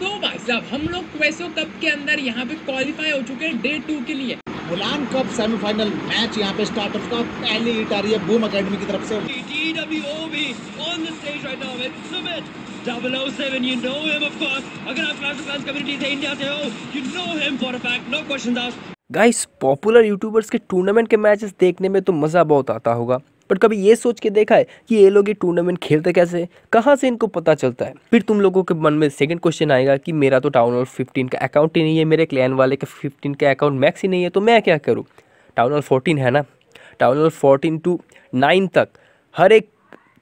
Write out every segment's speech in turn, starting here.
तो भाई साहब हम लोग क्वेसो कप के अंदर यहाँ पे क्वालिफाई हो चुके हैं डे टू के लिए गुलाम कप सेमीफाइनल मैच यहाँ पे स्टार्टअप का पहली हिट आ रही है बूम अकेडमी की तरफ से अगर आप कम्युनिटी से इंडिया से हो गाइस पॉपुलर यूट्यूबर्स के टूर्नामेंट के मैचेस देखने में तो मज़ा बहुत आता होगा बट कभी ये सोच के देखा है कि ये लोग ये टूर्नामेंट खेलते कैसे कहाँ से इनको पता चलता है फिर तुम लोगों के मन में सेकंड क्वेश्चन आएगा कि मेरा तो टाउन हॉल फिफ्टीन का अकाउंट ही नहीं है मेरे क्लैन वाले का फिफ्टीन का अकाउंट मैक्स ही नहीं है तो मैं क्या करूँ टाउन हॉल फोर्टीन है ना town hall fourteen to nine तक हर एक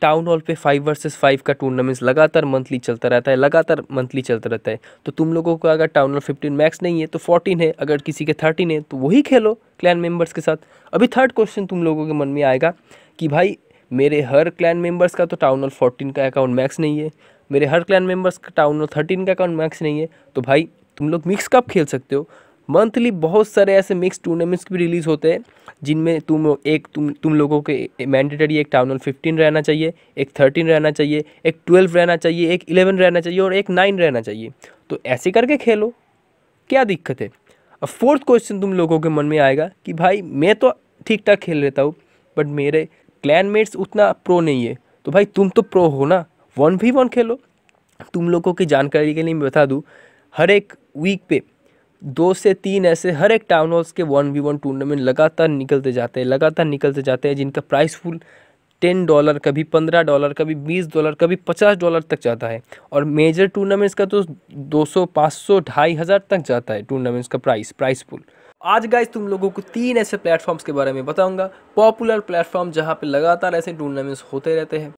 टाउन हॉल पे फाइव वर्सेस फाइव का टूर्नामेंट्स लगातार मंथली चलता रहता है लगातार मंथली चलता रहता है तो तुम लोगों का अगर टाउन हॉल फिफ्टीन मैक्स नहीं है तो फोर्टीन है अगर किसी के थर्टीन है तो वही खेलो क्लैन मेम्बर्स के साथ अभी थर्ड क्वेश्चन तुम लोगों के मन में आएगा कि भाई मेरे हर क्लैन मेम्बर्स का तो टाउन हॉल फोर्टीन का अकाउंट मैक्स नहीं है मेरे हर क्लैन मेम्बर्स का टाउन हॉल थर्टीन का अकाउंट मैक्स नहीं है तो भाई तुम लोग मिक्स कप खेल सकते हो मंथली बहुत सारे ऐसे मिक्स टूर्नामेंट्स भी रिलीज़ होते हैं जिनमें तुम एक तुम तुम लोगों के मैंडेटरी एक टाउन फिफ्टीन रहना चाहिए एक थर्टीन रहना चाहिए एक ट्वेल्व रहना चाहिए एक इलेवन रहना चाहिए और एक नाइन रहना चाहिए तो ऐसे करके खेलो क्या दिक्कत है अब फोर्थ क्वेश्चन तुम लोगों के मन में आएगा कि भाई मैं तो ठीक ठाक खेल लेता हूँ बट मेरे क्लैन मेट्स उतना प्रो नहीं है तो भाई तुम तो प्रो हो ना वन भी वन खेलो तुम लोगों की जानकारी के लिए मैं बता दूँ हर एक वीक पे दो से तीन ऐसे हर एक टाउन हॉल्स के वन वी वन टूर्नामेंट लगातार निकलते जाते हैं लगातार निकलते जाते हैं जिनका प्राइस फुल टेन डॉलर कभी पंद्रह डॉलर कभी बीस डॉलर कभी पचास डॉलर तक जाता है और मेजर टूर्नामेंट्स का तो दो सौ पाँच सौ ढाई हज़ार तक जाता है टूर्नामेंट्स का प्राइस प्राइस फुल आज गाइज तुम लोगों को तीन ऐसे प्लेटफॉर्म्स के बारे में बताऊंगा पॉपुलर प्लेटफॉर्म जहां पे लगातार ऐसे टूर्नामेंट्स होते रहते हैं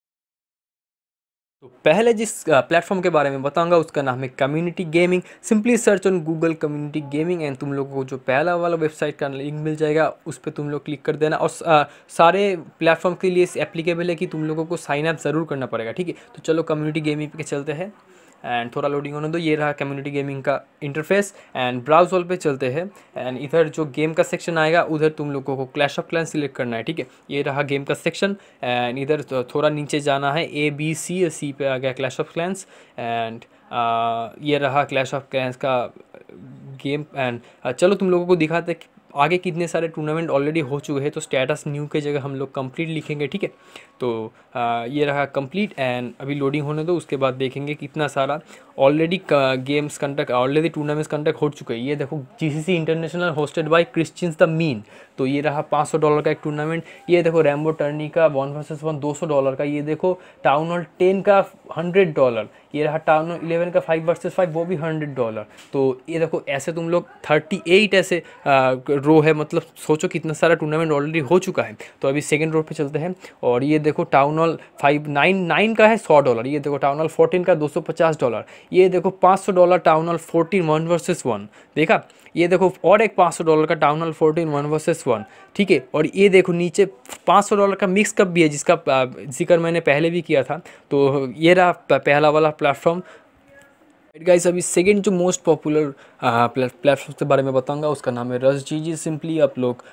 तो पहले जिस प्लेटफॉर्म के बारे में बताऊंगा उसका नाम है community gaming simply search on Google community gaming and तुम लोगों को जो पहला वाला वेबसाइट का लिंक मिल जाएगा उस पर तुम लोग क्लिक कर देना और सारे प्लेटफॉर्म के लिए एप्लीकेबल है कि तुम लोगों को साइन अप ज़रूर करना पड़ेगा ठीक है तो चलो कम्युनिटी गेमिंग पे चलते हैं एंड थोड़ा लोडिंग होने दो ये रहा कम्युनिटी गेमिंग का इंटरफेस एंड ब्राउज वॉल पे चलते हैं एंड इधर जो गेम का सेक्शन आएगा उधर तुम लोगों को क्लैश ऑफ क्लैन सिलेक्ट करना है ठीक है ये रहा गेम का सेक्शन एंड इधर तो थोड़ा नीचे जाना है ए बी सी सी पे आ गया क्लैश ऑफ क्लैंस एंड ये रहा क्लैश ऑफ क्लैंस का गेम एंड चलो तुम लोगों को दिखाते आगे कितने सारे टूर्नामेंट ऑलरेडी हो चुके हैं तो स्टेटस न्यू के जगह हम लोग कंप्लीट लिखेंगे ठीक है तो आ, ये रहा कंप्लीट एंड अभी लोडिंग होने दो उसके बाद देखेंगे कितना सारा already games conduct already tournaments conduct हो चुके हैं ये देखो जी international hosted by Christians the mean तो ये रहा पाँच डॉलर का एक टूर्नामेंट ये देखो रैम्बो टर्नी का वन वर्सेस वन दो डॉलर का ये देखो टाउन हॉल टेन का हंड्रेड डॉलर ये रहा टाउन हॉल इलेवन का फाइव वर्सेज फाइव वो भी हंड्रेड डॉलर तो ये देखो ऐसे तुम लोग थर्टी ऐसे रो है मतलब सोचो कि इतना सारा टूर्नामेंट ऑलरेडी हो चुका है तो अभी सेकेंड रो पर चलते हैं और ये देखो town hall five nine nine का है सौ डॉलर ये देखो टाउन हॉल फोर्टीन का दो सौ पचास डॉलर ये देखो पाँच सौ dollar town hall fourteen one versus one देखा ये देखो और एक पाँच सौ डॉलर का town hall fourteen one versus one ठीक है और ये देखो नीचे पाँच सौ डॉलर का मिक्स कप भी है जिसका जिक्र मैंने पहले भी किया था तो ये रहा पहला वाला प्लेटफॉर्म गाइस अभी सेकेंड जो मोस्ट पॉपुलर प्लेटफॉर्म के बारे में बताऊंगा उसका नाम है रस जी जी सिंपली आप लोग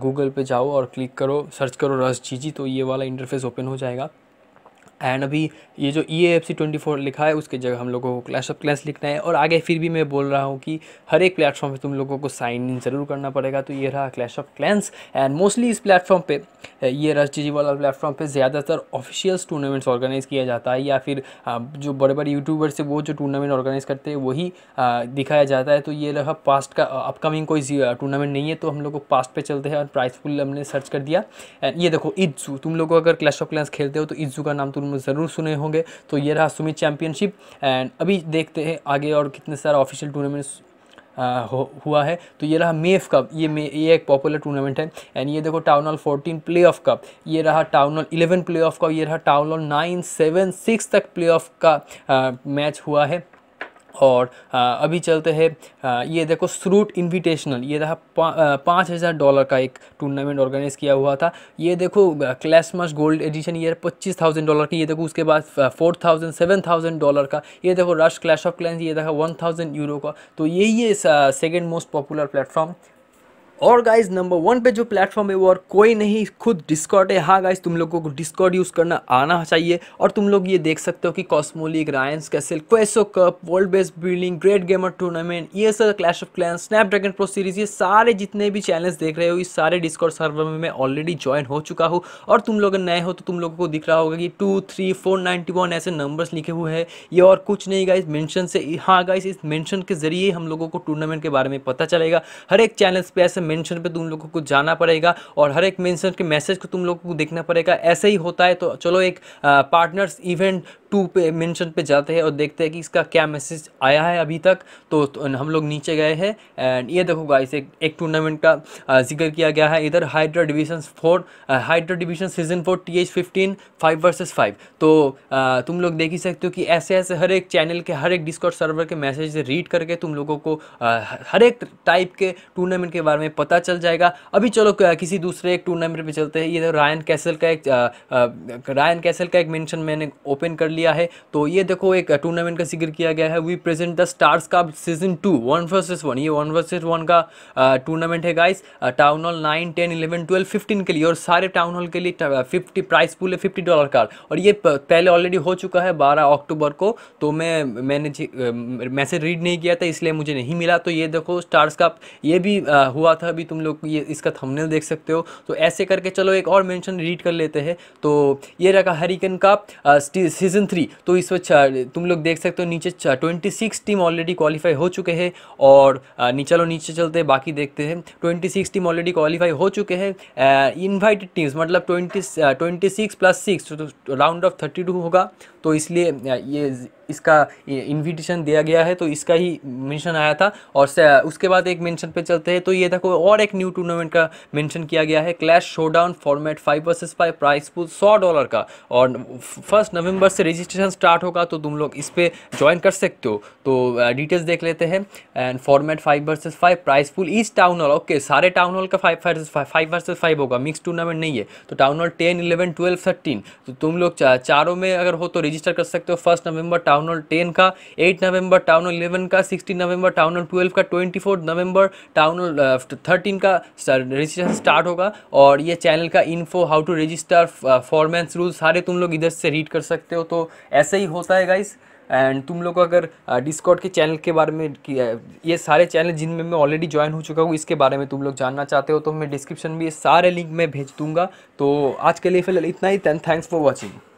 गूगल uh, पे जाओ और क्लिक करो सर्च करो रस जी जी तो ये वाला इंटरफेस ओपन हो जाएगा एंड अभी ये जो E F C twenty four लिखा है उसके जगह हम लोगों को क्लैश ऑफ क्लैश लिखना है और आगे फिर भी मैं बोल रहा हूँ कि हर एक प्लेटफॉर्म पे तुम लोगों को साइन इन ज़रूर करना पड़ेगा तो ये रहा Clash of Clans and mostly इस प्लेटफॉर्म पे ये रस जी वाला प्लेटफॉर्म पे ज़्यादातर ऑफिशियल्स टूर्नामेंट्स ऑर्गेनाइज़ किया जाता है या फिर जो बड़े बड़े यूट्यूबर्स से वो जो टूर्नामेंट ऑर्गेनाइज़ करते हैं वही दिखाया जाता है तो ये रहा पास्ट का अपकमिंग कोई टूर्नामेंट नहीं है तो हम लोग को पास्ट पर चलते हैं और प्राइस फुल हमने सर्च कर दिया एंड ये देखो इज्जू तुम लोग अगर क्लैश ऑफ क्लैंस खेलते हो तो इज्जू का नाम तुम ज़रूर सुने होंगे तो ये रहा सुमित चैम्पियनशिप एंड अभी देखते हैं आगे और कितने सारे ऑफिशियल टूर्नामेंट्स हो, हुआ है तो ये रहा मेफ कप ये मे ये एक पॉपुलर टूर्नामेंट है एंड ये देखो town hall fourteen playoff cup ये रहा town hall eleven playoff cup ये रहा town hall nine seven six तक प्ले ऑफ का आ, मैच हुआ है और अभी चलते हैं ये देखो स्रूट इन्विटेशनल ये रहा पा, पाँच हज़ार डॉलर का एक टूर्नामेंट ऑर्गेनाइज किया हुआ था ये देखो क्लैसमस गोल्ड एडिशन ये पच्चीस थाउजेंड डॉलर की ये देखो उसके बाद four thousand seven thousand dollar का ये देखो रश क्लैश ऑफ क्लैंस ये देखा वन थाउजेंड यूरो का तो यही है सेकेंड मोस्ट पॉपुलर प्लेटफॉर्म और गाइज नंबर वन पे जो प्लेटफॉर्म है वो और कोई नहीं खुद डिस्कॉर्ड है हाँ गाइज तुम लोगों को डिस्कॉर्ड यूज़ करना आना चाहिए और तुम लोग ये देख सकते हो कि कॉस्मोलिक रायंस कैसेल क्वेसो cup world best building great gamer tournament ये sir Clash of Clan Snapdragon pro series ये सारे जितने भी चैनल्स देख रहे हो इस सारे डिस्कॉर्ड सर्वर में मैं ऑलरेडी ज्वाइन हो चुका हूँ और तुम लोग नए हो तो तुम लोगों को दिख रहा होगा कि two three four ninety one ऐसे नंबर्स लिखे हुए हैं ये और कुछ नहीं गाइज मैंशन से हाँ गाइज इस मैंशन के जरिए हम लोगों को टूर्नामेंट के बारे में पता चलेगा हर एक चैनल्स पे ऐसे मेंशन पे तुम लोगों को जाना पड़ेगा और हर एक मेंशन के मैसेज को तुम लोगों को देखना पड़ेगा ऐसे ही होता है तो चलो एक पार्टनर्स इवेंट टू पे मेंशन पे जाते हैं और देखते हैं कि इसका क्या मैसेज आया है अभी तक तो, तो हम लोग नीचे गए हैं एंड ये देखो गाइस एक, एक टूर्नामेंट का जिक्र किया गया है इधर hydra division four hydra division season four T H fifteen five versus five तो आ, तुम लोग देख ही सकते हो कि ऐसे ऐसे हर एक चैनल के हर एक डिस्कॉट सर्वर के मैसेज रीड करके तुम लोगों को आ, हर एक टाइप के टूर्नामेंट के बारे में पता चल जाएगा अभी चलो किसी दूसरे एक टूर्नामेंट पर चलते हैं ये रायन कैसल का एक रायन कैसल का एक मेंशन मैंने ओपन कर लिया है तो ये देखो एक टूर्नामेंट का जिक्र किया गया है वी प्रेजेंट द स्टार्स का season two one versus one ये वन वर्सेज वन का टूर्नामेंट है guys town hall nine ten eleven twelve fifteen के लिए और सारे टाउन हॉल के लिए फिफ्टी प्राइस पूल है फिफ्टी डॉलर का और ये पहले ऑलरेडी हो चुका है बारह अक्टूबर को तो मैं मैंने मैसेज रीड नहीं किया था इसलिए मुझे नहीं मिला तो ये देखो स्टार्स का ये भी हुआ था अभी तुम लोग ये इसका थंबनेल देख सकते हो तो ऐसे करके चलो एक और मेंशन रीड कर लेते हैं तो ये रखा हरिकन का सीज़न थ्री तो इस वक्त तुम लोग देख सकते हो नीचे twenty six team already qualify हो चुके हैं और नीचे चलो नीचे चलते बाकी देखते हैं twenty six team already qualify हो चुके हैं इन्वाइटेड टीम्स मतलब twenty twenty six plus six round of thirty two होगा तो इसलिए ये इसका इन्विटेशन दिया गया है तो इसका ही मेंशन आया था और उसके बाद एक मेंशन पे चलते हैं तो ये देखो और एक न्यू टूर्नामेंट का मेंशन किया गया है clash showdown format five versus five prize pool सौ डॉलर का और फर्स्ट नवंबर से रजिस्ट्रेशन स्टार्ट होगा तो तुम लोग इस पर ज्वाइन कर सकते हो तो डिटेल्स देख लेते हैं and format five versus five prize pool east town hall okay सारे टाउन हॉल का five versus five versus five होगा मिक्स टूर्नामेंट नहीं है तो town hall ten eleven twelve thirteen तो तुम लोग चारों में अगर हो तो रजिस्टर कर सकते हो first November town town hall ten का eight November town hall eleven का sixteen November town hall twelve का twenty fourth November town hall thirteen का रजिस्ट्रेशन स्टार्ट होगा और ये चैनल का इन्फो हाउ टू रजिस्टर फॉर्मेंस रूल सारे तुम लोग इधर से रीड कर सकते हो तो ऐसे ही होता है गाइस एंड तुम लोग अगर डिस्कॉट uh, के चैनल के बारे में uh, ये सारे चैनल जिनमें मैं ऑलरेडी ज्वाइन हो चुका हूँ इसके बारे में तुम लोग जानना चाहते हो तो मैं डिस्क्रिप्शन में ये सारे लिंक मैं भेज दूँगा तो आज के लिए फिलहाल इतना ही थैंक्स फॉर वॉचिंग